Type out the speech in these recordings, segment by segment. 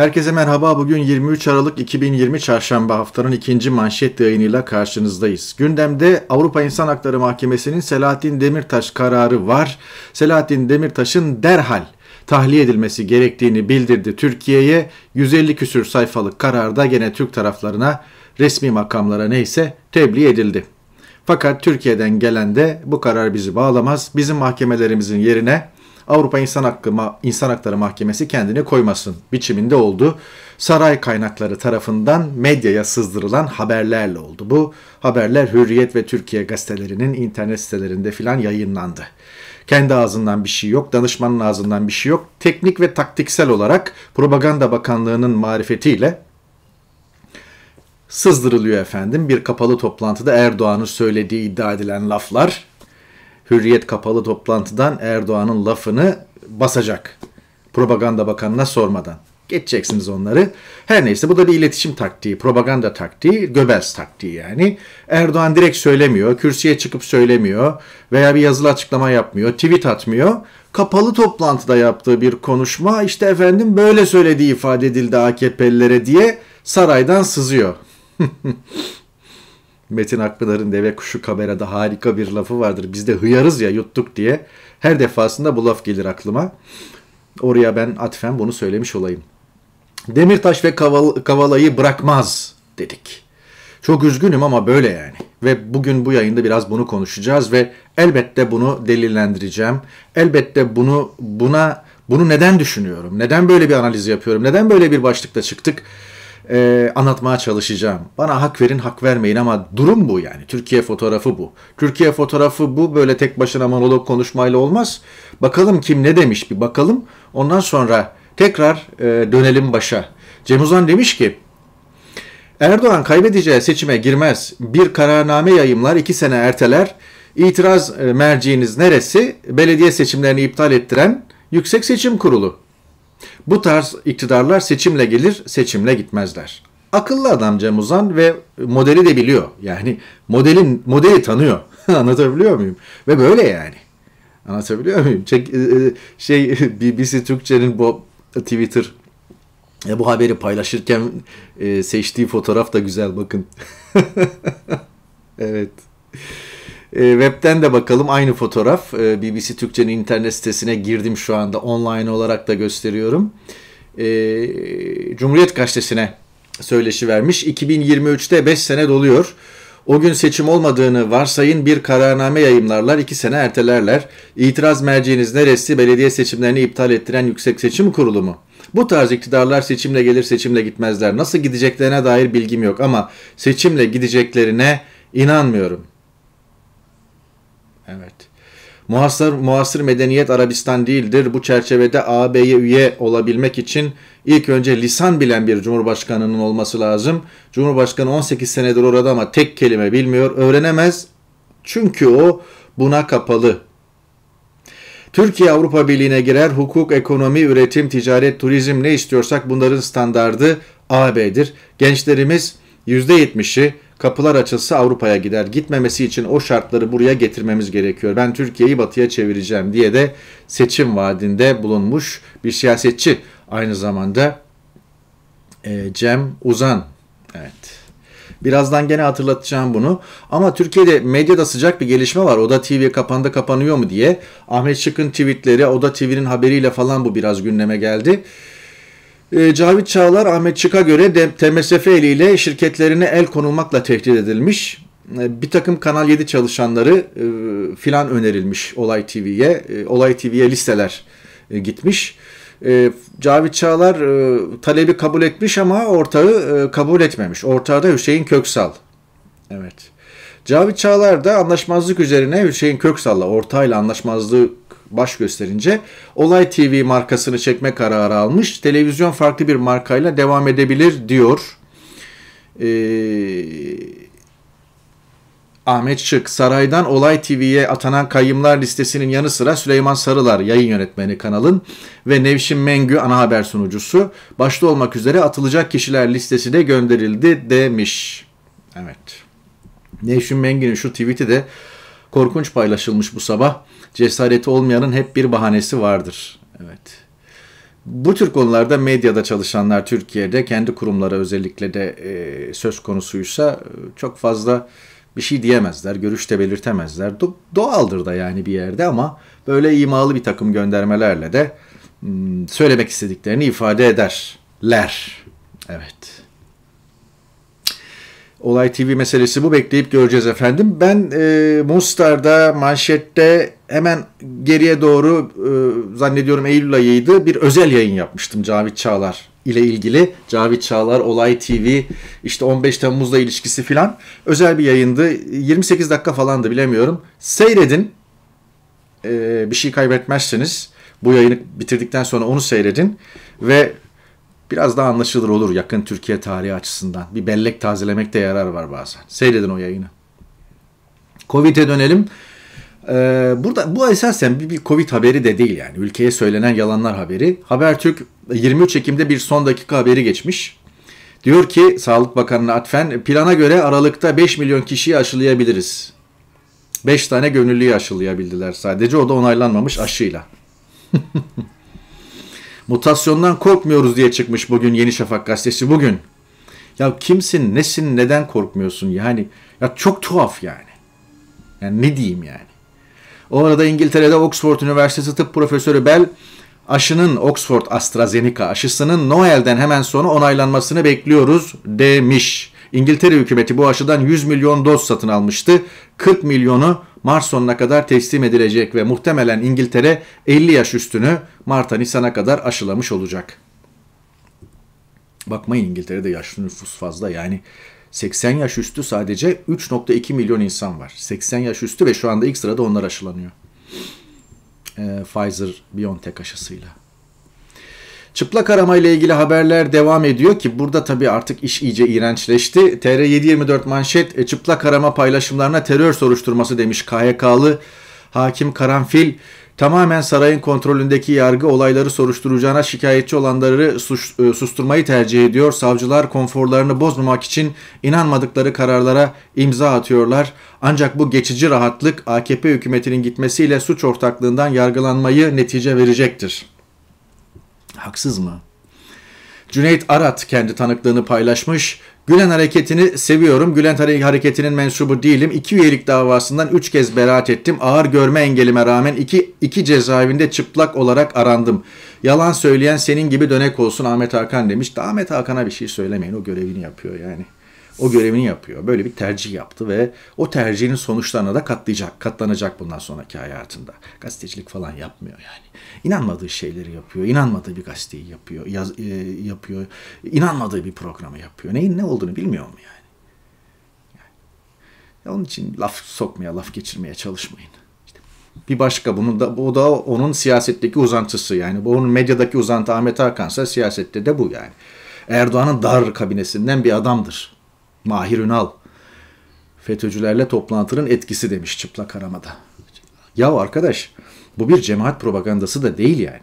Herkese merhaba. Bugün 23 Aralık 2020 Çarşamba haftanın ikinci manşet yayınıyla karşınızdayız. Gündemde Avrupa İnsan Hakları Mahkemesi'nin Selahattin Demirtaş kararı var. Selahattin Demirtaş'ın derhal tahliye edilmesi gerektiğini bildirdi Türkiye'ye. 150 küsür sayfalık kararda gene Türk taraflarına resmi makamlara neyse tebliğ edildi. Fakat Türkiye'den gelen de bu karar bizi bağlamaz. Bizim mahkemelerimizin yerine Avrupa İnsan Hakkı İnsan Hakları Mahkemesi kendini koymasın biçiminde oldu. Saray kaynakları tarafından medyaya sızdırılan haberlerle oldu. Bu haberler Hürriyet ve Türkiye gazetelerinin internet sitelerinde filan yayınlandı. Kendi ağzından bir şey yok, danışmanın ağzından bir şey yok. Teknik ve taktiksel olarak Propaganda Bakanlığı'nın marifetiyle sızdırılıyor efendim. Bir kapalı toplantıda Erdoğan'ın söylediği iddia edilen laflar Hürriyet kapalı toplantıdan Erdoğan'ın lafını basacak. Propaganda Bakanı'na sormadan. Geçeceksiniz onları. Her neyse bu da bir iletişim taktiği, propaganda taktiği, göbels taktiği yani. Erdoğan direkt söylemiyor, kürsüye çıkıp söylemiyor veya bir yazılı açıklama yapmıyor, tweet atmıyor. Kapalı toplantıda yaptığı bir konuşma işte efendim böyle söylediği ifade edildi AKP'lilere diye saraydan sızıyor. Metin Akpınar'ın deve kuşu kamerada harika bir lafı vardır. Biz de hıyarız ya yuttuk diye. Her defasında bu laf gelir aklıma. Oraya ben atfen bunu söylemiş olayım. Demirtaş ve Kaval Kavala'yı bırakmaz dedik. Çok üzgünüm ama böyle yani. Ve bugün bu yayında biraz bunu konuşacağız ve elbette bunu delillendireceğim. Elbette bunu buna bunu neden düşünüyorum? Neden böyle bir analiz yapıyorum? Neden böyle bir başlıkta çıktık? e, anlatmaya çalışacağım. Bana hak verin, hak vermeyin ama durum bu yani. Türkiye fotoğrafı bu. Türkiye fotoğrafı bu. Böyle tek başına monolog konuşmayla olmaz. Bakalım kim ne demiş bir bakalım. Ondan sonra tekrar e, dönelim başa. Cem Uzan demiş ki Erdoğan kaybedeceği seçime girmez. Bir kararname yayımlar, iki sene erteler. İtiraz e, merciğiniz neresi? Belediye seçimlerini iptal ettiren Yüksek Seçim Kurulu. Bu tarz iktidarlar seçimle gelir, seçimle gitmezler. Akıllı adam Cem Uzan ve modeli de biliyor. Yani modelin modeli tanıyor. Anlatabiliyor muyum? Ve böyle yani. Anlatabiliyor muyum? Çek, e, e, şey BBC Türkçe'nin bu Twitter e, bu haberi paylaşırken seçtiği fotoğraf da güzel bakın. evet. E, web'ten de bakalım aynı fotoğraf. E, BBC Türkçe'nin internet sitesine girdim şu anda. Online olarak da gösteriyorum. E, Cumhuriyet Gazetesi'ne söyleşi vermiş. 2023'te 5 sene doluyor. O gün seçim olmadığını varsayın bir kararname yayımlarlar, iki sene ertelerler. İtiraz merceğiniz neresi? Belediye seçimlerini iptal ettiren Yüksek Seçim Kurulu mu? Bu tarz iktidarlar seçimle gelir seçimle gitmezler. Nasıl gideceklerine dair bilgim yok ama seçimle gideceklerine inanmıyorum. Evet. Muhasır, muhasır medeniyet Arabistan değildir. Bu çerçevede AB'ye üye olabilmek için ilk önce lisan bilen bir cumhurbaşkanının olması lazım. Cumhurbaşkanı 18 senedir orada ama tek kelime bilmiyor, öğrenemez. Çünkü o buna kapalı. Türkiye Avrupa Birliği'ne girer, hukuk, ekonomi, üretim, ticaret, turizm ne istiyorsak bunların standardı AB'dir. Gençlerimiz %70'i kapılar açılsa Avrupa'ya gider. Gitmemesi için o şartları buraya getirmemiz gerekiyor. Ben Türkiye'yi batıya çevireceğim diye de seçim vaadinde bulunmuş bir siyasetçi. Aynı zamanda e, Cem Uzan. Evet. Birazdan gene hatırlatacağım bunu. Ama Türkiye'de medyada sıcak bir gelişme var. Oda TV kapandı kapanıyor mu diye. Ahmet Şık'ın tweetleri Oda TV'nin haberiyle falan bu biraz gündeme geldi. Ee, Cavit Çağlar Ahmet Çık'a göre TMSF eliyle şirketlerine el konulmakla tehdit edilmiş. Ee, bir takım Kanal 7 çalışanları e, filan önerilmiş Olay TV'ye. Ee, Olay TV'ye listeler e, gitmiş. Cavit Çağlar e, talebi kabul etmiş ama ortağı kabul etmemiş. Ortağı da Hüseyin Köksal. Evet. Cavit Çağlar da anlaşmazlık üzerine Hüseyin Köksal'la ortağıyla anlaşmazlığı baş gösterince Olay TV markasını çekme kararı almış. Televizyon farklı bir markayla devam edebilir diyor. Ee, Ahmet çık saraydan Olay TV'ye atanan kayyımlar listesinin yanı sıra Süleyman Sarılar yayın yönetmeni kanalın ve Nevşin Mengü ana haber sunucusu başta olmak üzere atılacak kişiler listesi de gönderildi demiş. Evet. Nevşin Mengü'nün şu tweet'i de korkunç paylaşılmış bu sabah. Cesareti olmayanın hep bir bahanesi vardır. Evet. Bu tür konularda medyada çalışanlar Türkiye'de kendi kurumlara özellikle de e, söz konusuysa e, çok fazla bir şey diyemezler, görüşte belirtemezler. Do- doğaldır da yani bir yerde ama böyle imalı bir takım göndermelerle de hmm, söylemek istediklerini ifade ederler. Evet. Olay TV meselesi bu. Bekleyip göreceğiz efendim. Ben e, Mustar'da, manşette hemen geriye doğru e, zannediyorum Eylül ayıydı. Bir özel yayın yapmıştım Cavit Çağlar ile ilgili. Cavit Çağlar, Olay TV, işte 15 Temmuz'la ilişkisi filan. Özel bir yayındı. 28 dakika falandı bilemiyorum. Seyredin. E, bir şey kaybetmezsiniz. Bu yayını bitirdikten sonra onu seyredin. Ve biraz daha anlaşılır olur yakın Türkiye tarihi açısından. Bir bellek tazelemekte yarar var bazen. Seyredin o yayını. Covid'e dönelim. Ee, burada bu esasen bir, bir Covid haberi de değil yani. Ülkeye söylenen yalanlar haberi. Habertürk 23 Ekim'de bir son dakika haberi geçmiş. Diyor ki Sağlık Bakanı'na atfen plana göre Aralık'ta 5 milyon kişiyi aşılayabiliriz. 5 tane gönüllüyü aşılayabildiler sadece o da onaylanmamış aşıyla. Mutasyondan korkmuyoruz diye çıkmış bugün Yeni Şafak gazetesi bugün. Ya kimsin, nesin, neden korkmuyorsun? Yani ya çok tuhaf yani. Yani ne diyeyim yani. O arada İngiltere'de Oxford Üniversitesi Tıp Profesörü Bell aşının Oxford AstraZeneca aşısının Noel'den hemen sonra onaylanmasını bekliyoruz demiş. İngiltere hükümeti bu aşıdan 100 milyon doz satın almıştı. 40 milyonu Mart sonuna kadar teslim edilecek ve muhtemelen İngiltere 50 yaş üstünü Mart'a Nisan'a kadar aşılamış olacak. Bakmayın İngiltere'de yaşlı nüfus fazla yani 80 yaş üstü sadece 3.2 milyon insan var. 80 yaş üstü ve şu anda ilk sırada onlar aşılanıyor. Ee, Pfizer BioNTech aşısıyla. Çıplak arama ile ilgili haberler devam ediyor ki burada tabii artık iş iyice iğrençleşti. TR724 manşet e, çıplak arama paylaşımlarına terör soruşturması demiş KHK'lı hakim Karanfil. Tamamen sarayın kontrolündeki yargı olayları soruşturacağına şikayetçi olanları suç, e, susturmayı tercih ediyor. Savcılar konforlarını bozmamak için inanmadıkları kararlara imza atıyorlar. Ancak bu geçici rahatlık AKP hükümetinin gitmesiyle suç ortaklığından yargılanmayı netice verecektir. Haksız mı? Cüneyt Arat kendi tanıklığını paylaşmış. Gülen hareketini seviyorum. Gülen hareketinin mensubu değilim. İki üyelik davasından üç kez beraat ettim. Ağır görme engelime rağmen iki, iki cezaevinde çıplak olarak arandım. Yalan söyleyen senin gibi dönek olsun Ahmet Hakan demiş. Ahmet Hakan'a bir şey söylemeyin. O görevini yapıyor yani o görevini yapıyor. Böyle bir tercih yaptı ve o tercihinin sonuçlarına da katlayacak, katlanacak bundan sonraki hayatında. Gazetecilik falan yapmıyor yani. İnanmadığı şeyleri yapıyor, inanmadığı bir gazeteyi yapıyor, yaz, e, yapıyor, inanmadığı bir programı yapıyor. Neyin ne olduğunu bilmiyor mu yani? yani. Onun için laf sokmaya, laf geçirmeye çalışmayın. Bir başka bunun da bu da onun siyasetteki uzantısı yani. Bu onun medyadaki uzantı Ahmet Hakan'sa siyasette de bu yani. Erdoğan'ın dar kabinesinden bir adamdır. Mahir Ünal, FETÖ'cülerle toplantının etkisi demiş çıplak aramada. Ya arkadaş bu bir cemaat propagandası da değil yani.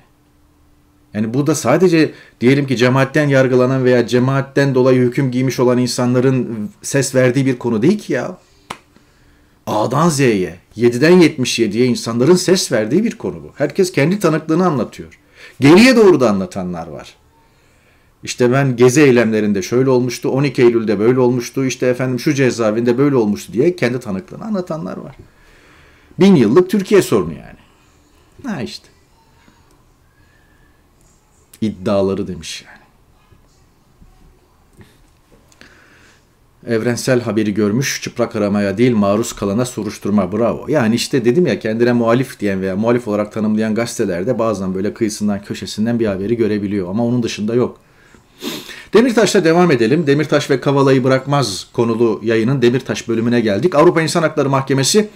Yani bu sadece diyelim ki cemaatten yargılanan veya cemaatten dolayı hüküm giymiş olan insanların ses verdiği bir konu değil ki ya. A'dan Z'ye, 7'den 77'ye insanların ses verdiği bir konu bu. Herkes kendi tanıklığını anlatıyor. Geriye doğru da anlatanlar var. İşte ben gezi eylemlerinde şöyle olmuştu, 12 Eylül'de böyle olmuştu, işte efendim şu cezaevinde böyle olmuştu diye kendi tanıklığını anlatanlar var. Bin yıllık Türkiye sorunu yani. Ha işte. İddiaları demiş yani. Evrensel haberi görmüş, çıplak aramaya değil maruz kalana soruşturma bravo. Yani işte dedim ya kendine muhalif diyen veya muhalif olarak tanımlayan gazetelerde bazen böyle kıyısından köşesinden bir haberi görebiliyor ama onun dışında yok. Demirtaş'la devam edelim. Demirtaş ve Kavala'yı bırakmaz konulu yayının Demirtaş bölümüne geldik. Avrupa İnsan Hakları Mahkemesi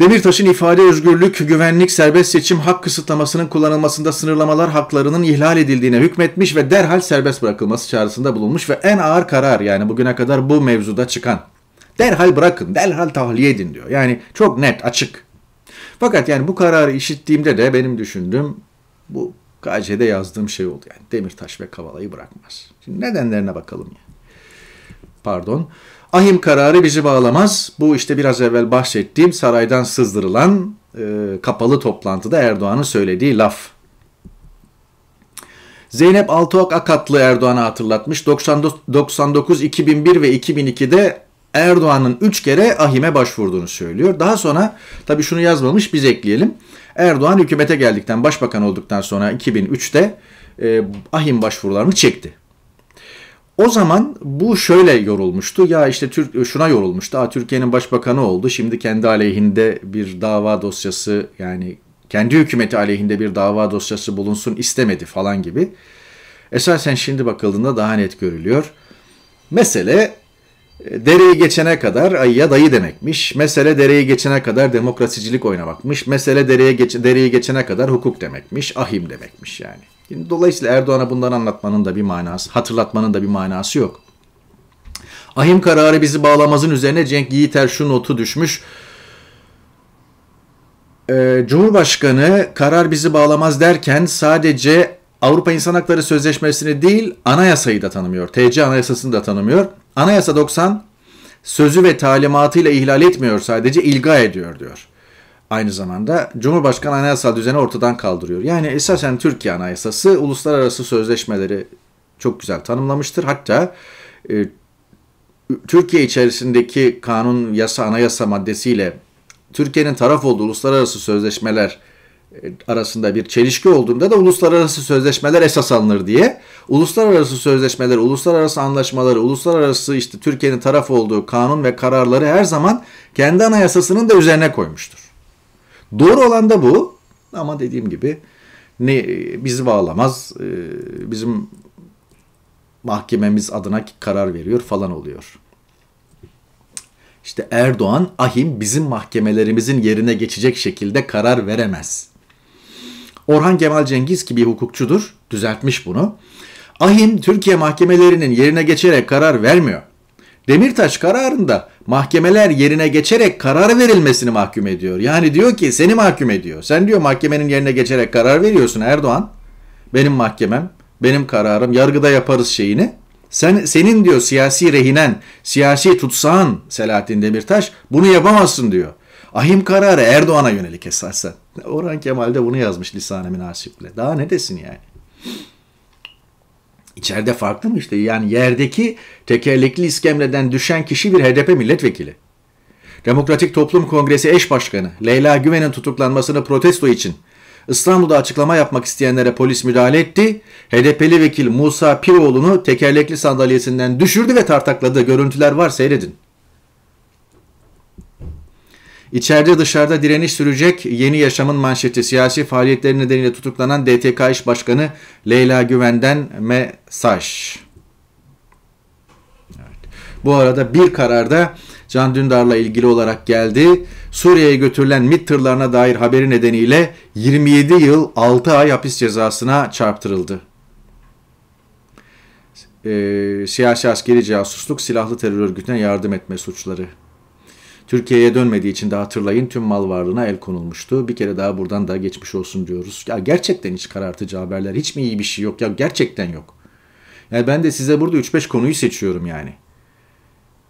Demirtaş'ın ifade özgürlük, güvenlik, serbest seçim, hak kısıtlamasının kullanılmasında sınırlamalar haklarının ihlal edildiğine hükmetmiş ve derhal serbest bırakılması çağrısında bulunmuş ve en ağır karar yani bugüne kadar bu mevzuda çıkan. Derhal bırakın, derhal tahliye edin diyor. Yani çok net, açık. Fakat yani bu kararı işittiğimde de benim düşündüğüm bu KC'de yazdığım şey oldu yani. Demirtaş ve Kavala'yı bırakmaz. Şimdi nedenlerine bakalım ya. Pardon. Ahim kararı bizi bağlamaz. Bu işte biraz evvel bahsettiğim saraydan sızdırılan e, kapalı toplantıda Erdoğan'ın söylediği laf. Zeynep Altıok Akatlı Erdoğan'ı hatırlatmış. 99, 99, 2001 ve 2002'de Erdoğan'ın 3 kere ahime başvurduğunu söylüyor. Daha sonra tabi şunu yazmamış biz ekleyelim. Erdoğan hükümete geldikten başbakan olduktan sonra 2003'te e, ahim başvurularını çekti. O zaman bu şöyle yorulmuştu. Ya işte Türk şuna yorulmuştu. Türkiye'nin başbakanı oldu. Şimdi kendi aleyhinde bir dava dosyası yani kendi hükümeti aleyhinde bir dava dosyası bulunsun istemedi falan gibi. Esasen şimdi bakıldığında daha net görülüyor. Mesele e, dereyi geçene kadar ayıya dayı demekmiş. Mesele dereyi geçene kadar demokrasicilik oynamakmış. Mesele dereye geç, dereyi geçene kadar hukuk demekmiş. Ahim demekmiş yani. dolayısıyla Erdoğan'a bundan anlatmanın da bir manası, hatırlatmanın da bir manası yok. Ahim kararı bizi bağlamazın üzerine Cenk Yiğiter şu notu düşmüş. Ee, Cumhurbaşkanı karar bizi bağlamaz derken sadece Avrupa İnsan Hakları Sözleşmesi'ni değil anayasayı da tanımıyor. TC anayasasını da tanımıyor. Anayasa 90 sözü ve talimatıyla ihlal etmiyor sadece ilga ediyor diyor. Aynı zamanda Cumhurbaşkanı anayasal düzeni ortadan kaldırıyor. Yani esasen Türkiye Anayasası uluslararası sözleşmeleri çok güzel tanımlamıştır. Hatta e, Türkiye içerisindeki kanun, yasa, anayasa maddesiyle Türkiye'nin taraf olduğu uluslararası sözleşmeler e, arasında bir çelişki olduğunda da uluslararası sözleşmeler esas alınır diye uluslararası sözleşmeler, uluslararası anlaşmaları, uluslararası işte Türkiye'nin taraf olduğu kanun ve kararları her zaman kendi anayasasının da üzerine koymuştur. Doğru olan da bu ama dediğim gibi ne e, bizi bağlamaz. E, bizim mahkememiz adına karar veriyor falan oluyor. İşte Erdoğan ahim bizim mahkemelerimizin yerine geçecek şekilde karar veremez Orhan Kemal Cengiz gibi hukukçudur, düzeltmiş bunu. Ahim Türkiye mahkemelerinin yerine geçerek karar vermiyor. Demirtaş kararında mahkemeler yerine geçerek karar verilmesini mahkum ediyor. Yani diyor ki seni mahkum ediyor. Sen diyor mahkemenin yerine geçerek karar veriyorsun Erdoğan. Benim mahkemem, benim kararım, yargıda yaparız şeyini. Sen senin diyor siyasi rehinen, siyasi tutsağın Selahattin Demirtaş bunu yapamazsın diyor. Ahim kararı Erdoğan'a yönelik esasen. Orhan Kemal de bunu yazmış lisan-ı münasiple. Daha ne desin yani? İçeride farklı mı işte? Yani yerdeki tekerlekli iskemleden düşen kişi bir HDP milletvekili. Demokratik Toplum Kongresi eş başkanı Leyla Güven'in tutuklanmasını protesto için İstanbul'da açıklama yapmak isteyenlere polis müdahale etti. HDP'li vekil Musa Piroğlu'nu tekerlekli sandalyesinden düşürdü ve tartakladı. Görüntüler var seyredin. İçeride dışarıda direniş sürecek yeni yaşamın manşeti siyasi faaliyetleri nedeniyle tutuklanan DTK İş Başkanı Leyla Güven'den mesaj. Evet. Bu arada bir kararda Can Dündar'la ilgili olarak geldi. Suriye'ye götürülen MİT tırlarına dair haberi nedeniyle 27 yıl 6 ay hapis cezasına çarptırıldı. E, siyasi askeri casusluk, silahlı terör örgütüne yardım etme suçları Türkiye'ye dönmediği için de hatırlayın tüm mal varlığına el konulmuştu. Bir kere daha buradan da geçmiş olsun diyoruz. Ya gerçekten hiç karartıcı haberler, hiç mi iyi bir şey yok? Ya gerçekten yok. Yani ben de size burada 3-5 konuyu seçiyorum yani.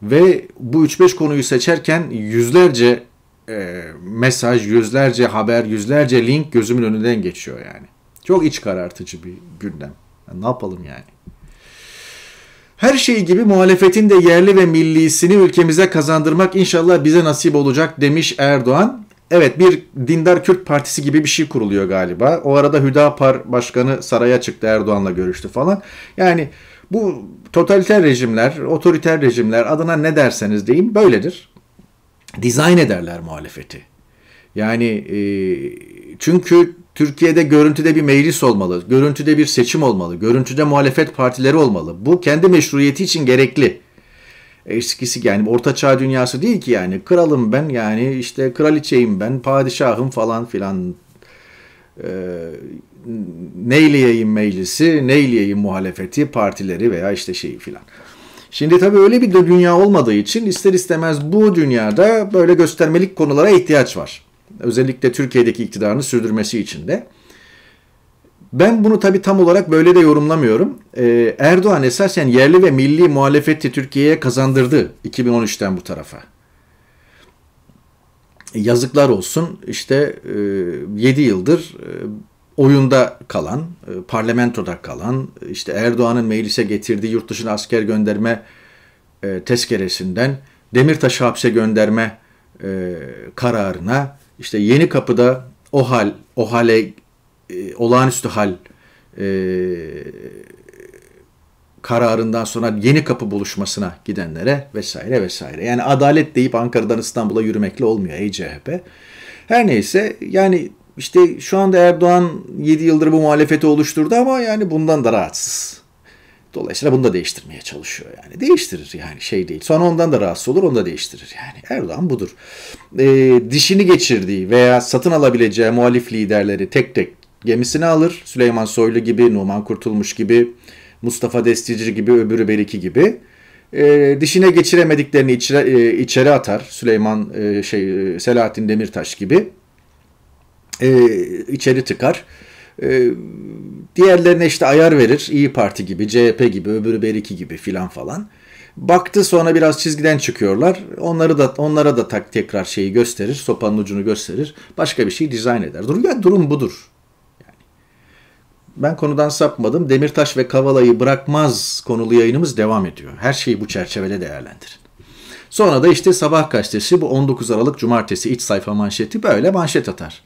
Ve bu 3-5 konuyu seçerken yüzlerce e, mesaj, yüzlerce haber, yüzlerce link gözümün önünden geçiyor yani. Çok iç karartıcı bir gündem. Yani ne yapalım yani? Her şey gibi muhalefetin de yerli ve millisini ülkemize kazandırmak inşallah bize nasip olacak demiş Erdoğan. Evet bir dindar Kürt partisi gibi bir şey kuruluyor galiba. O arada Hüdapar başkanı saraya çıktı Erdoğan'la görüştü falan. Yani bu totaliter rejimler, otoriter rejimler adına ne derseniz deyin böyledir. Dizayn ederler muhalefeti. Yani e, çünkü Türkiye'de görüntüde bir meclis olmalı, görüntüde bir seçim olmalı, görüntüde muhalefet partileri olmalı. Bu kendi meşruiyeti için gerekli. Eskisi yani orta çağ dünyası değil ki yani kralım ben yani işte kraliçeyim ben padişahım falan filan ee, neyleyeyim meclisi, neyleyeyim muhalefeti, partileri veya işte şeyi filan. Şimdi tabii öyle bir de dünya olmadığı için ister istemez bu dünyada böyle göstermelik konulara ihtiyaç var. Özellikle Türkiye'deki iktidarını sürdürmesi için de. Ben bunu tabii tam olarak böyle de yorumlamıyorum. Ee, Erdoğan esasen yerli ve milli muhalefeti Türkiye'ye kazandırdı 2013'ten bu tarafa. E, yazıklar olsun işte e, 7 yıldır e, oyunda kalan, e, parlamentoda kalan, işte Erdoğan'ın meclise getirdiği yurt dışına asker gönderme e, tezkeresinden Demirtaş'ı hapse gönderme e, kararına işte Yeni Kapı'da o hal, o hale e, olağanüstü hal e, kararından sonra Yeni Kapı buluşmasına gidenlere vesaire vesaire. Yani adalet deyip Ankara'dan İstanbul'a yürümekle olmuyor ey CHP. Her neyse yani işte şu anda Erdoğan 7 yıldır bu muhalefeti oluşturdu ama yani bundan da rahatsız. Dolayısıyla bunu da değiştirmeye çalışıyor yani. Değiştirir yani şey değil. Sonra ondan da rahatsız olur onu da değiştirir yani. Erdoğan budur. E, dişini geçirdiği veya satın alabileceği muhalif liderleri tek tek gemisine alır. Süleyman Soylu gibi, Numan Kurtulmuş gibi, Mustafa Destici gibi, öbürü Beriki gibi. E, dişine geçiremediklerini içeri, e, içeri atar. Süleyman e, şey e, Selahattin Demirtaş gibi. E, içeri tıkar. Ee, diğerlerine işte ayar verir. İyi Parti gibi, CHP gibi, öbürü Beriki gibi filan falan. Baktı sonra biraz çizgiden çıkıyorlar. Onları da onlara da tak tekrar şeyi gösterir, sopanın ucunu gösterir. Başka bir şey dizayn eder. Dur ya durum budur. Yani. Ben konudan sapmadım. Demirtaş ve Kavala'yı bırakmaz konulu yayınımız devam ediyor. Her şeyi bu çerçevede değerlendirin. Sonra da işte Sabah Gazetesi bu 19 Aralık Cumartesi iç sayfa manşeti böyle manşet atar.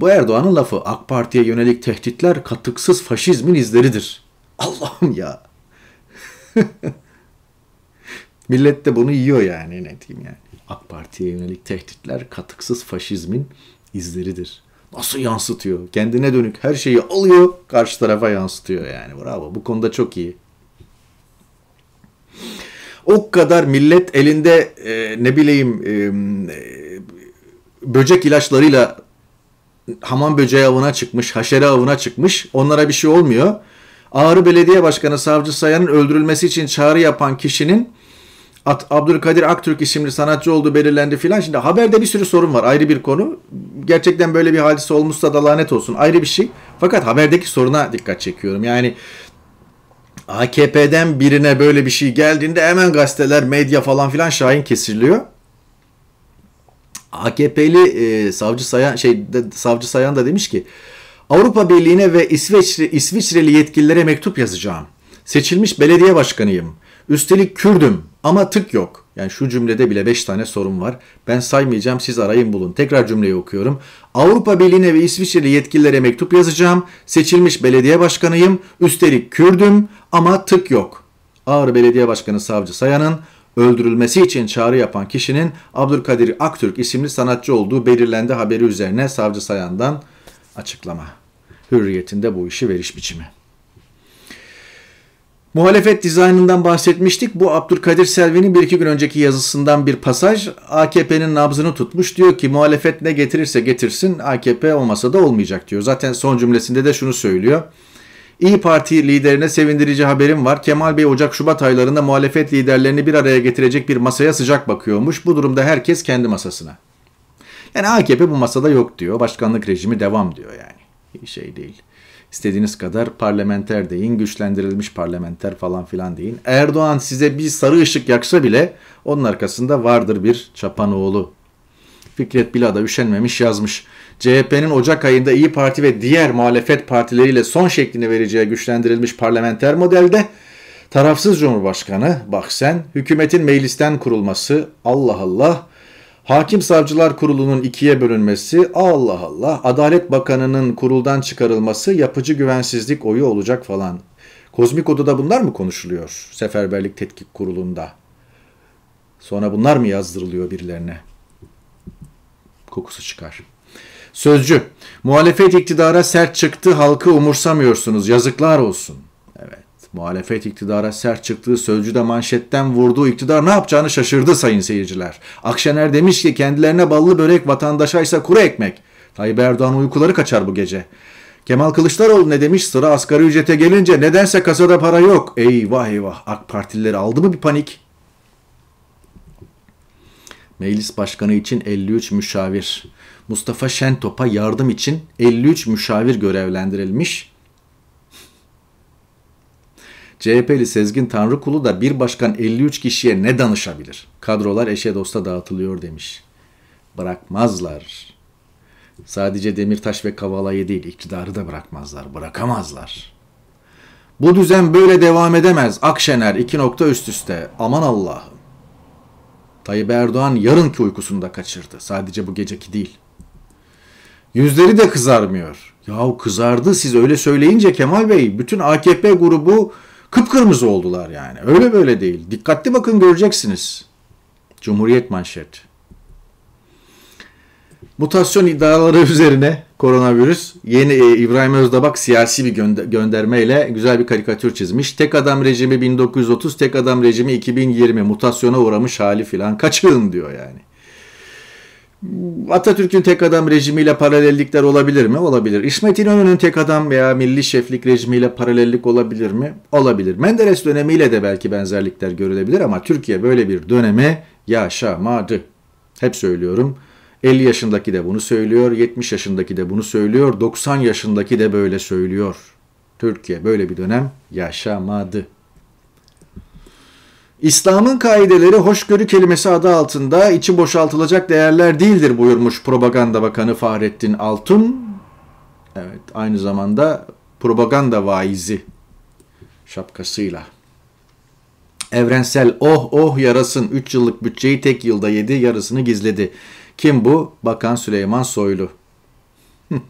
Bu Erdoğan'ın lafı AK Parti'ye yönelik tehditler katıksız faşizmin izleridir. Allah'ım ya. Millet de bunu yiyor yani ne diyeyim yani. AK Parti'ye yönelik tehditler katıksız faşizmin izleridir. Nasıl yansıtıyor? Kendine dönük her şeyi alıyor, karşı tarafa yansıtıyor yani. Bravo. Bu konuda çok iyi. O kadar millet elinde e, ne bileyim e, e böcek ilaçlarıyla hamam böceği avına çıkmış, haşere avına çıkmış. Onlara bir şey olmuyor. Ağrı Belediye Başkanı Savcı Sayan'ın öldürülmesi için çağrı yapan kişinin At Abdülkadir Aktürk isimli sanatçı olduğu belirlendi filan. Şimdi haberde bir sürü sorun var. Ayrı bir konu. Gerçekten böyle bir hadise olmuşsa da lanet olsun. Ayrı bir şey. Fakat haberdeki soruna dikkat çekiyorum. Yani AKP'den birine böyle bir şey geldiğinde hemen gazeteler, medya falan filan şahin kesiliyor. AKP'li e, savcı sayan şey de, savcı sayan da demiş ki Avrupa Birliği'ne ve İsveçli, İsviçreli yetkililere mektup yazacağım. Seçilmiş belediye başkanıyım. Üstelik Kürdüm ama tık yok. Yani şu cümlede bile 5 tane sorun var. Ben saymayacağım siz arayın bulun. Tekrar cümleyi okuyorum. Avrupa Birliği'ne ve İsviçreli yetkililere mektup yazacağım. Seçilmiş belediye başkanıyım. Üstelik Kürdüm ama tık yok. Ağrı Belediye Başkanı Savcı Sayan'ın öldürülmesi için çağrı yapan kişinin Abdülkadir Aktürk isimli sanatçı olduğu belirlendi haberi üzerine savcı sayandan açıklama. Hürriyetinde bu işi veriş biçimi. Muhalefet dizaynından bahsetmiştik. Bu Abdülkadir Selvi'nin bir iki gün önceki yazısından bir pasaj AKP'nin nabzını tutmuş. Diyor ki muhalefet ne getirirse getirsin AKP olmasa da olmayacak diyor. Zaten son cümlesinde de şunu söylüyor. İyi Parti liderine sevindirici haberim var. Kemal Bey Ocak-Şubat aylarında muhalefet liderlerini bir araya getirecek bir masaya sıcak bakıyormuş. Bu durumda herkes kendi masasına. Yani AKP bu masada yok diyor. Başkanlık rejimi devam diyor yani. Bir şey değil. İstediğiniz kadar parlamenter deyin, güçlendirilmiş parlamenter falan filan deyin. Erdoğan size bir sarı ışık yaksa bile onun arkasında vardır bir çapanoğlu Fikret Bila'da üşenmemiş yazmış. CHP'nin Ocak ayında İyi Parti ve diğer muhalefet partileriyle son şeklini vereceği güçlendirilmiş parlamenter modelde tarafsız Cumhurbaşkanı baksen, hükümetin meclisten kurulması Allah Allah Hakim Savcılar Kurulu'nun ikiye bölünmesi, Allah Allah, Adalet Bakanı'nın kuruldan çıkarılması yapıcı güvensizlik oyu olacak falan. Kozmik Oda'da bunlar mı konuşuluyor? Seferberlik Tetkik Kurulu'nda. Sonra bunlar mı yazdırılıyor birilerine? kokusu çıkar. Sözcü, muhalefet iktidara sert çıktı, halkı umursamıyorsunuz, yazıklar olsun. Evet, muhalefet iktidara sert çıktığı sözcü de manşetten vurduğu iktidar ne yapacağını şaşırdı sayın seyirciler. Akşener demiş ki kendilerine ballı börek, vatandaşa ise kuru ekmek. Tayyip Erdoğan uykuları kaçar bu gece. Kemal Kılıçdaroğlu ne demiş? Sıra asgari ücrete gelince nedense kasada para yok. Eyvah eyvah AK Partilileri aldı mı bir panik? Meclis Başkanı için 53 müşavir. Mustafa Şentop'a yardım için 53 müşavir görevlendirilmiş. CHP'li Sezgin Tanrıkulu da bir başkan 53 kişiye ne danışabilir? Kadrolar eşe dosta dağıtılıyor demiş. Bırakmazlar. Sadece Demirtaş ve Kavala'yı değil iktidarı da bırakmazlar. Bırakamazlar. Bu düzen böyle devam edemez. Akşener 2. nokta üst üste. Aman Allah'ım. Tayyip Erdoğan yarınki uykusunda kaçırdı. Sadece bu geceki değil. Yüzleri de kızarmıyor. Yahu kızardı siz öyle söyleyince Kemal Bey bütün AKP grubu kıpkırmızı oldular yani. Öyle böyle değil. Dikkatli bakın göreceksiniz. Cumhuriyet manşet. Mutasyon iddiaları üzerine koronavirüs yeni e, İbrahim Özdabak siyasi bir gönder göndermeyle güzel bir karikatür çizmiş. Tek adam rejimi 1930, tek adam rejimi 2020 mutasyona uğramış hali filan kaçın diyor yani. Atatürk'ün tek adam rejimiyle paralellikler olabilir mi? Olabilir. İsmet İnönü'nün tek adam veya milli şeflik rejimiyle paralellik olabilir mi? Olabilir. Menderes dönemiyle de belki benzerlikler görülebilir ama Türkiye böyle bir döneme yaşamadı. Hep söylüyorum. 50 yaşındaki de bunu söylüyor, 70 yaşındaki de bunu söylüyor, 90 yaşındaki de böyle söylüyor. Türkiye böyle bir dönem yaşamadı. İslam'ın kaideleri hoşgörü kelimesi adı altında içi boşaltılacak değerler değildir buyurmuş Propaganda Bakanı Fahrettin Altun. Evet aynı zamanda propaganda vaizi şapkasıyla. Evrensel oh oh yarasın 3 yıllık bütçeyi tek yılda yedi yarısını gizledi. Kim bu? Bakan Süleyman Soylu.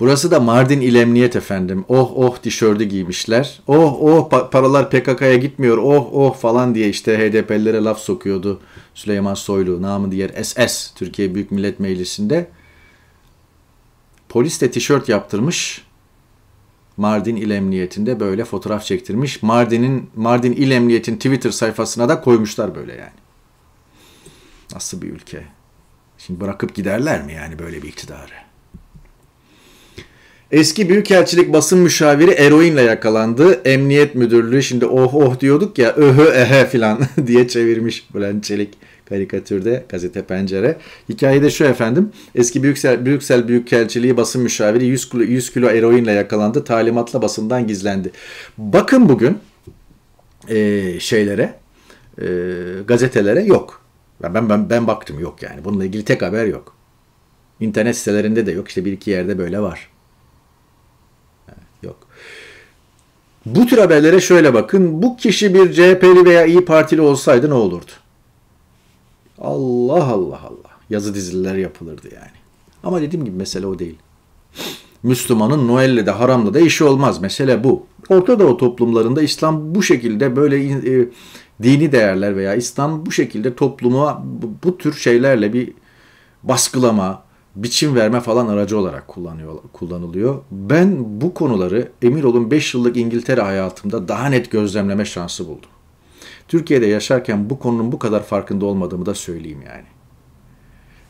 Burası da Mardin İl Emniyet efendim. Oh oh tişörtü giymişler. Oh oh pa paralar PKK'ya gitmiyor. Oh oh falan diye işte HDP'lilere laf sokuyordu Süleyman Soylu. Namı diğer SS Türkiye Büyük Millet Meclisi'nde. Polis de tişört yaptırmış. Mardin İl Emniyeti'nde böyle fotoğraf çektirmiş. Mardin'in Mardin İl Emniyetin Twitter sayfasına da koymuşlar böyle yani. Nasıl bir ülke? Şimdi bırakıp giderler mi yani böyle bir iktidarı? Eski Büyükelçilik basın müşaviri eroinle yakalandı. Emniyet müdürlüğü şimdi oh oh diyorduk ya öhö ehe filan diye çevirmiş Bülent Çelik karikatürde gazete pencere. Hikayede şu efendim. Eski büyüksel büyüksel Büyükelçiliği basın müşaviri 100 kilo, 100 kilo eroinle yakalandı. Talimatla basından gizlendi. Bakın bugün e, şeylere e, gazetelere yok. Ben, ben, ben baktım yok yani. Bununla ilgili tek haber yok. İnternet sitelerinde de yok. İşte bir iki yerde böyle var. yok. Bu tür haberlere şöyle bakın. Bu kişi bir CHP'li veya İyi Partili olsaydı ne olurdu? Allah Allah Allah. Yazı diziler yapılırdı yani. Ama dediğim gibi mesele o değil. Müslümanın Noel'le de haramla da işi olmaz. Mesele bu. Orta Doğu toplumlarında İslam bu şekilde böyle e, dini değerler veya İslam bu şekilde topluma bu, bu tür şeylerle bir baskılama, biçim verme falan aracı olarak kullanıyor, kullanılıyor. Ben bu konuları emin olun 5 yıllık İngiltere hayatımda daha net gözlemleme şansı buldum. Türkiye'de yaşarken bu konunun bu kadar farkında olmadığımı da söyleyeyim yani.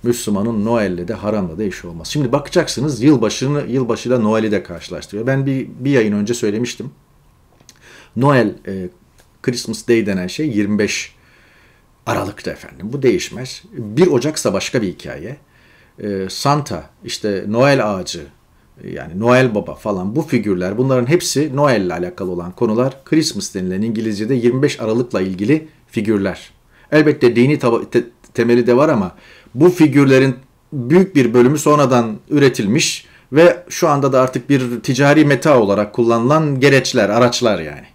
Müslümanın Noel'le de haramla da işi olmaz. Şimdi bakacaksınız yılbaşını, yılbaşıyla Noel'i de karşılaştırıyor. Ben bir, bir yayın önce söylemiştim. Noel, e, Christmas Day denen şey 25 Aralık'ta efendim. Bu değişmez. 1 Ocak'sa başka bir hikaye. E, Santa, işte Noel ağacı, yani Noel Baba falan bu figürler bunların hepsi Noel ile alakalı olan konular. Christmas denilen İngilizce'de 25 Aralık'la ilgili figürler. Elbette dini te temeli de var ama bu figürlerin büyük bir bölümü sonradan üretilmiş ve şu anda da artık bir ticari meta olarak kullanılan gereçler, araçlar yani.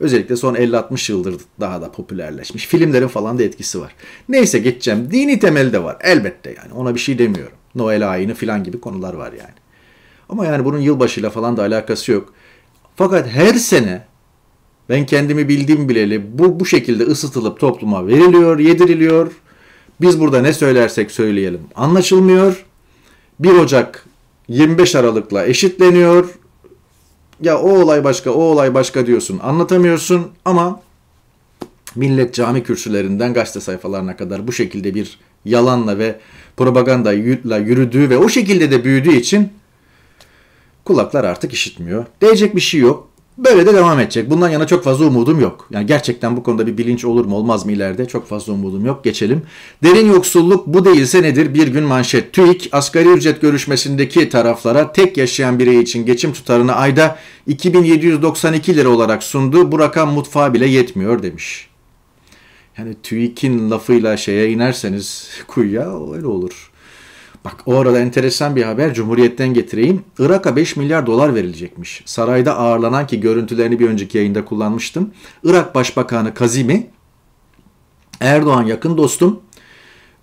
Özellikle son 50-60 yıldır daha da popülerleşmiş. Filmlerin falan da etkisi var. Neyse geçeceğim. Dini temeli de var elbette yani. Ona bir şey demiyorum. Noel ayini falan gibi konular var yani. Ama yani bunun yılbaşıyla falan da alakası yok. Fakat her sene ben kendimi bildiğim bileli bu, bu şekilde ısıtılıp topluma veriliyor, yediriliyor. Biz burada ne söylersek söyleyelim anlaşılmıyor. 1 Ocak 25 Aralık'la eşitleniyor. Ya o olay başka, o olay başka diyorsun. Anlatamıyorsun ama millet cami kürsülerinden gazete sayfalarına kadar bu şekilde bir yalanla ve propaganda yürüdüğü ve o şekilde de büyüdüğü için Kulaklar artık işitmiyor. Değecek bir şey yok. Böyle de devam edecek. Bundan yana çok fazla umudum yok. Yani gerçekten bu konuda bir bilinç olur mu olmaz mı ileride çok fazla umudum yok. Geçelim. Derin yoksulluk bu değilse nedir? Bir gün manşet. TÜİK asgari ücret görüşmesindeki taraflara tek yaşayan birey için geçim tutarını ayda 2792 lira olarak sundu. Bu rakam mutfağa bile yetmiyor demiş. Yani TÜİK'in lafıyla şeye inerseniz kuyuya öyle olur. Bak o arada enteresan bir haber Cumhuriyet'ten getireyim. Irak'a 5 milyar dolar verilecekmiş. Sarayda ağırlanan ki görüntülerini bir önceki yayında kullanmıştım. Irak Başbakanı Kazimi, Erdoğan yakın dostum,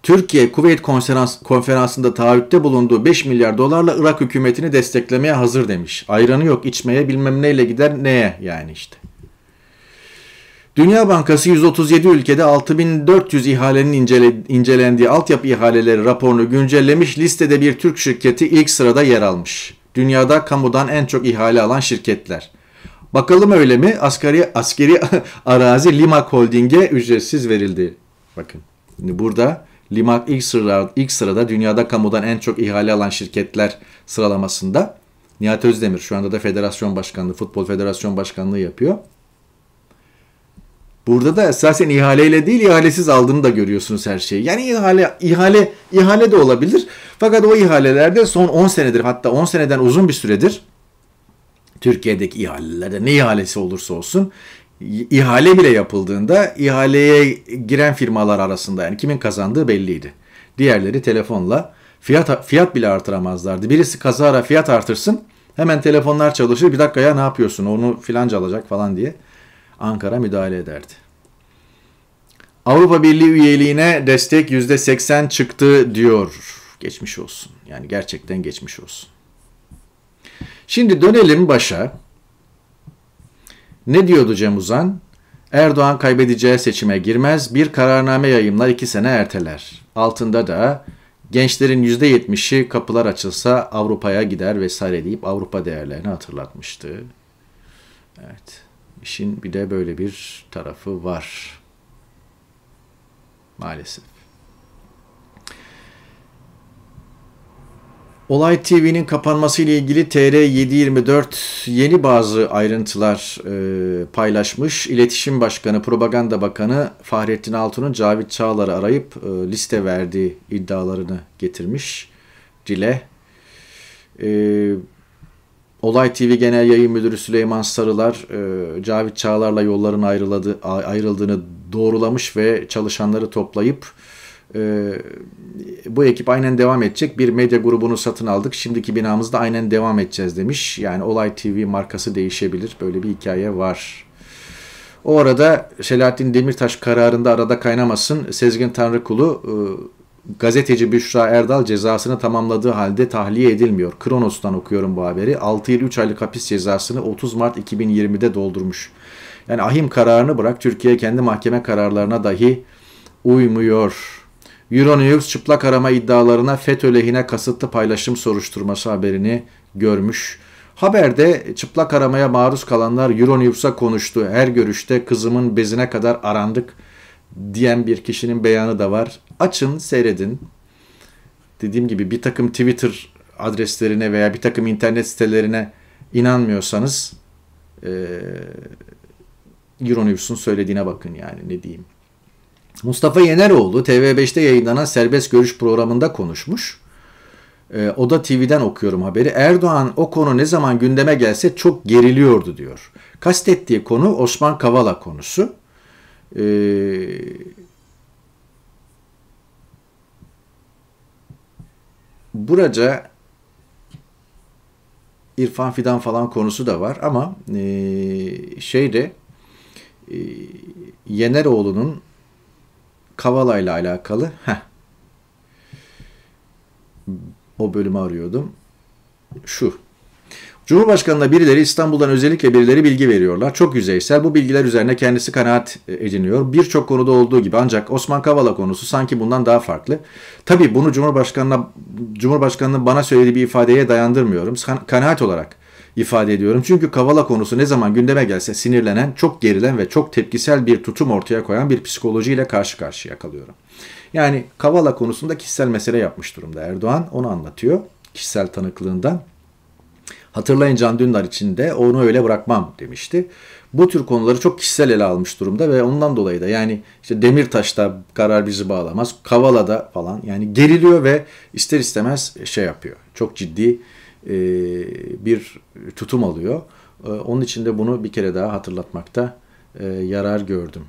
Türkiye Kuveyt konferans, konferansında taahhütte bulunduğu 5 milyar dolarla Irak hükümetini desteklemeye hazır demiş. Ayranı yok içmeye bilmem neyle gider neye yani işte. Dünya Bankası 137 ülkede 6400 ihalenin incele, incelendiği altyapı ihaleleri raporunu güncellemiş listede bir Türk şirketi ilk sırada yer almış. Dünyada kamudan en çok ihale alan şirketler. Bakalım öyle mi? Asgari, askeri arazi Limak Holding'e ücretsiz verildi. Bakın şimdi burada Limak ilk, sıra, ilk sırada dünyada kamudan en çok ihale alan şirketler sıralamasında. Nihat Özdemir şu anda da federasyon başkanlığı, futbol federasyon başkanlığı yapıyor. Burada da esasen ihaleyle değil ihalesiz aldığını da görüyorsunuz her şeyi. Yani ihale ihale ihale de olabilir. Fakat o ihalelerde son 10 senedir hatta 10 seneden uzun bir süredir Türkiye'deki ihalelerde ne ihalesi olursa olsun ihale bile yapıldığında ihaleye giren firmalar arasında yani kimin kazandığı belliydi. Diğerleri telefonla fiyat fiyat bile artıramazlardı. Birisi kazara fiyat artırsın hemen telefonlar çalışır bir dakika ya ne yapıyorsun onu filanca alacak falan diye Ankara müdahale ederdi. Avrupa Birliği üyeliğine destek %80 çıktı diyor. Geçmiş olsun. Yani gerçekten geçmiş olsun. Şimdi dönelim başa. Ne diyordu Cem Uzan? Erdoğan kaybedeceği seçime girmez, bir kararname yayımlar iki sene erteler. Altında da gençlerin %70'i kapılar açılsa Avrupa'ya gider vesaire deyip Avrupa değerlerini hatırlatmıştı. Evet işin bir de böyle bir tarafı var. Maalesef. Olay TV'nin kapanması ile ilgili TR724 yeni bazı ayrıntılar e, paylaşmış. İletişim Başkanı, Propaganda Bakanı Fahrettin Altun'un Cavit Çağlar'ı arayıp e, liste verdiği iddialarını getirmiş dile. E, Olay TV Genel Yayın Müdürü Süleyman Sarılar, e, Cavit Çağlar'la yolların ayrıladı, ayrıldığını doğrulamış ve çalışanları toplayıp e, bu ekip aynen devam edecek. Bir medya grubunu satın aldık. Şimdiki binamızda aynen devam edeceğiz demiş. Yani Olay TV markası değişebilir. Böyle bir hikaye var. O arada Selahattin Demirtaş kararında arada kaynamasın. Sezgin Tanrıkulu e, Gazeteci Büşra Erdal cezasını tamamladığı halde tahliye edilmiyor. Kronos'tan okuyorum bu haberi. 6 yıl 3 aylık hapis cezasını 30 Mart 2020'de doldurmuş. Yani ahim kararını bırak Türkiye kendi mahkeme kararlarına dahi uymuyor. Euronews çıplak arama iddialarına FETÖ lehine kasıtlı paylaşım soruşturması haberini görmüş. Haberde çıplak aramaya maruz kalanlar Euronews'a konuştu. Her görüşte kızımın bezine kadar arandık diyen bir kişinin beyanı da var. Açın, seyredin. Dediğim gibi bir takım Twitter adreslerine veya bir takım internet sitelerine inanmıyorsanız e, Euronews'un söylediğine bakın yani ne diyeyim. Mustafa Yeneroğlu TV5'te yayınlanan serbest görüş programında konuşmuş. E, o da TV'den okuyorum haberi. Erdoğan o konu ne zaman gündeme gelse çok geriliyordu diyor. Kastettiği konu Osman Kavala konusu e, buraca İrfan Fidan falan konusu da var ama e, şeyde e, Yeneroğlu'nun Kavala ile alakalı heh, o bölümü arıyordum. Şu Cumhurbaşkanına birileri İstanbul'dan özellikle birileri bilgi veriyorlar. Çok yüzeysel. Bu bilgiler üzerine kendisi kanaat e, ediniyor. Birçok konuda olduğu gibi ancak Osman Kavala konusu sanki bundan daha farklı. Tabii bunu Cumhurbaşkanına Cumhurbaşkanının bana söylediği bir ifadeye dayandırmıyorum. Kanaat olarak ifade ediyorum. Çünkü Kavala konusu ne zaman gündeme gelse sinirlenen, çok gerilen ve çok tepkisel bir tutum ortaya koyan bir psikolojiyle karşı karşıya kalıyorum. Yani Kavala konusunda kişisel mesele yapmış durumda Erdoğan. Onu anlatıyor kişisel tanıklığından. Hatırlayın Can Dündar için de onu öyle bırakmam demişti. Bu tür konuları çok kişisel ele almış durumda ve ondan dolayı da yani işte Demirtaş'ta karar bizi bağlamaz, Kavala'da falan yani geriliyor ve ister istemez şey yapıyor. Çok ciddi e, bir tutum alıyor. E, onun için de bunu bir kere daha hatırlatmakta e, yarar gördüm.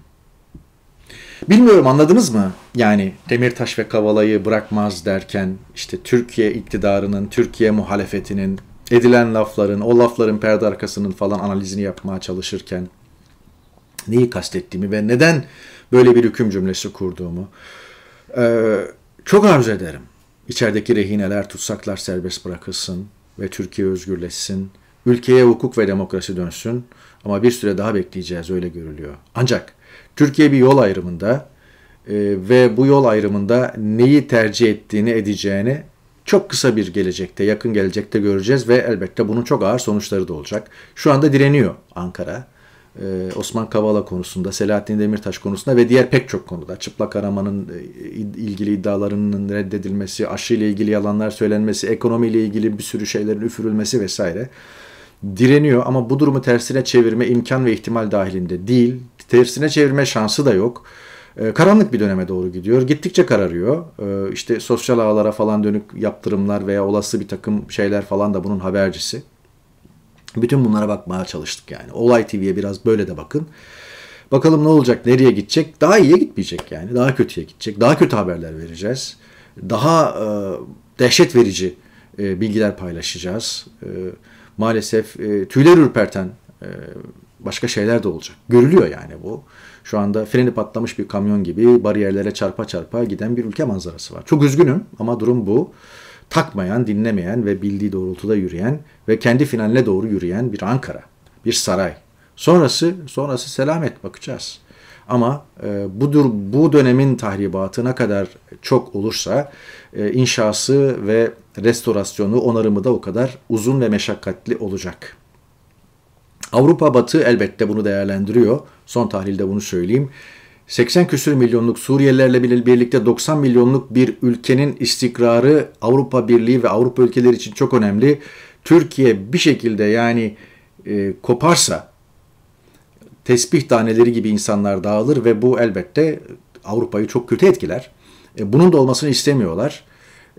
Bilmiyorum anladınız mı? Yani Demirtaş ve Kavala'yı bırakmaz derken işte Türkiye iktidarının, Türkiye muhalefetinin edilen lafların, o lafların perde arkasının falan analizini yapmaya çalışırken neyi kastettiğimi ve neden böyle bir hüküm cümlesi kurduğumu e, çok arzu ederim. İçerideki rehineler, tutsaklar serbest bırakılsın ve Türkiye özgürleşsin. Ülkeye hukuk ve demokrasi dönsün ama bir süre daha bekleyeceğiz öyle görülüyor. Ancak Türkiye bir yol ayrımında e, ve bu yol ayrımında neyi tercih ettiğini edeceğini çok kısa bir gelecekte, yakın gelecekte göreceğiz ve elbette bunun çok ağır sonuçları da olacak. Şu anda direniyor Ankara. E, Osman Kavala konusunda, Selahattin Demirtaş konusunda ve diğer pek çok konuda. Çıplak aramanın e, ilgili iddialarının reddedilmesi, ile ilgili yalanlar söylenmesi, ekonomiyle ilgili bir sürü şeylerin üfürülmesi vesaire. Direniyor ama bu durumu tersine çevirme imkan ve ihtimal dahilinde değil. Tersine çevirme şansı da yok. Ee, karanlık bir döneme doğru gidiyor. Gittikçe kararıyor. Ee, işte sosyal ağlara falan dönük yaptırımlar veya olası bir takım şeyler falan da bunun habercisi. Bütün bunlara bakmaya çalıştık yani. Olay TV'ye biraz böyle de bakın. Bakalım ne olacak, nereye gidecek? Daha iyiye gitmeyecek yani. Daha kötüye gidecek. Daha kötü haberler vereceğiz. Daha e, dehşet verici e, bilgiler paylaşacağız. E, maalesef e, tüyler ürperten e, başka şeyler de olacak. Görülüyor yani bu. Şu anda freni patlamış bir kamyon gibi bariyerlere çarpa çarpa giden bir ülke manzarası var. Çok üzgünüm ama durum bu. Takmayan, dinlemeyen ve bildiği doğrultuda yürüyen ve kendi finaline doğru yürüyen bir Ankara, bir saray. Sonrası, sonrası selamet bakacağız. Ama e, bu, bu dönemin tahribatı ne kadar çok olursa e, inşası ve restorasyonu, onarımı da o kadar uzun ve meşakkatli olacak.'' Avrupa Batı elbette bunu değerlendiriyor. Son tahlilde bunu söyleyeyim. 80 küsür milyonluk Suriyelilerle birlikte 90 milyonluk bir ülkenin istikrarı Avrupa Birliği ve Avrupa ülkeleri için çok önemli. Türkiye bir şekilde yani e, koparsa tesbih taneleri gibi insanlar dağılır ve bu elbette Avrupa'yı çok kötü etkiler. E, bunun da olmasını istemiyorlar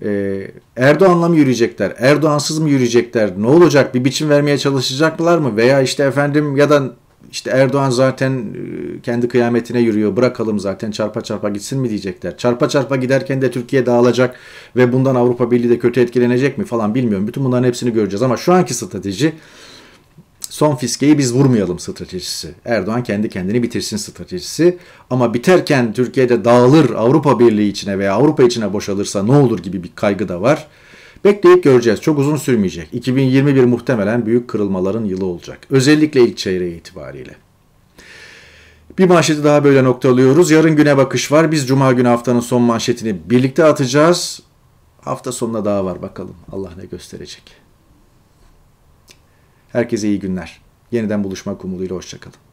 e, Erdoğan'la mı yürüyecekler, Erdoğan'sız mı yürüyecekler, ne olacak bir biçim vermeye çalışacaklar mı veya işte efendim ya da işte Erdoğan zaten e, kendi kıyametine yürüyor bırakalım zaten çarpa çarpa gitsin mi diyecekler. Çarpa çarpa giderken de Türkiye dağılacak ve bundan Avrupa Birliği de kötü etkilenecek mi falan bilmiyorum. Bütün bunların hepsini göreceğiz ama şu anki strateji son fiskeyi biz vurmayalım stratejisi. Erdoğan kendi kendini bitirsin stratejisi. Ama biterken Türkiye'de dağılır Avrupa Birliği içine veya Avrupa içine boşalırsa ne olur gibi bir kaygı da var. Bekleyip göreceğiz. Çok uzun sürmeyecek. 2021 muhtemelen büyük kırılmaların yılı olacak. Özellikle ilk çeyreği itibariyle. Bir manşeti daha böyle noktalıyoruz. Yarın güne bakış var. Biz cuma günü haftanın son manşetini birlikte atacağız. Hafta sonuna daha var bakalım. Allah ne gösterecek. Herkese iyi günler. Yeniden buluşmak umuduyla hoşçakalın.